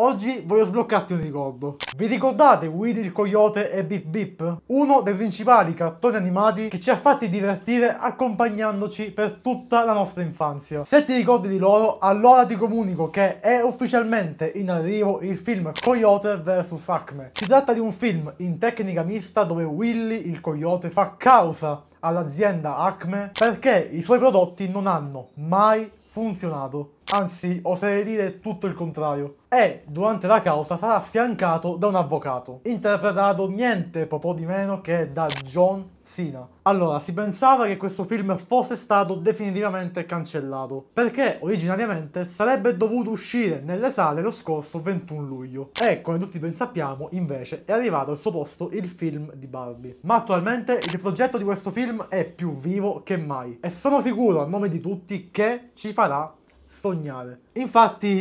Oggi voglio sbloccarti un ricordo. Vi ricordate Willy il Coyote e Bip Bip? Uno dei principali cartoni animati che ci ha fatti divertire accompagnandoci per tutta la nostra infanzia. Se ti ricordi di loro, allora ti comunico che è ufficialmente in arrivo il film Coyote vs Acme. Si tratta di un film in tecnica mista dove Willy il Coyote fa causa all'azienda Acme perché i suoi prodotti non hanno mai funzionato. Anzi, oserei dire tutto il contrario. E, durante la causa, sarà affiancato da un avvocato, interpretato niente po' di meno che da John Cena. Allora, si pensava che questo film fosse stato definitivamente cancellato, perché originariamente sarebbe dovuto uscire nelle sale lo scorso 21 luglio. E, come tutti ben sappiamo, invece, è arrivato al suo posto il film di Barbie. Ma attualmente il progetto di questo film è più vivo che mai. E sono sicuro, a nome di tutti, che ci farà sognare. Infatti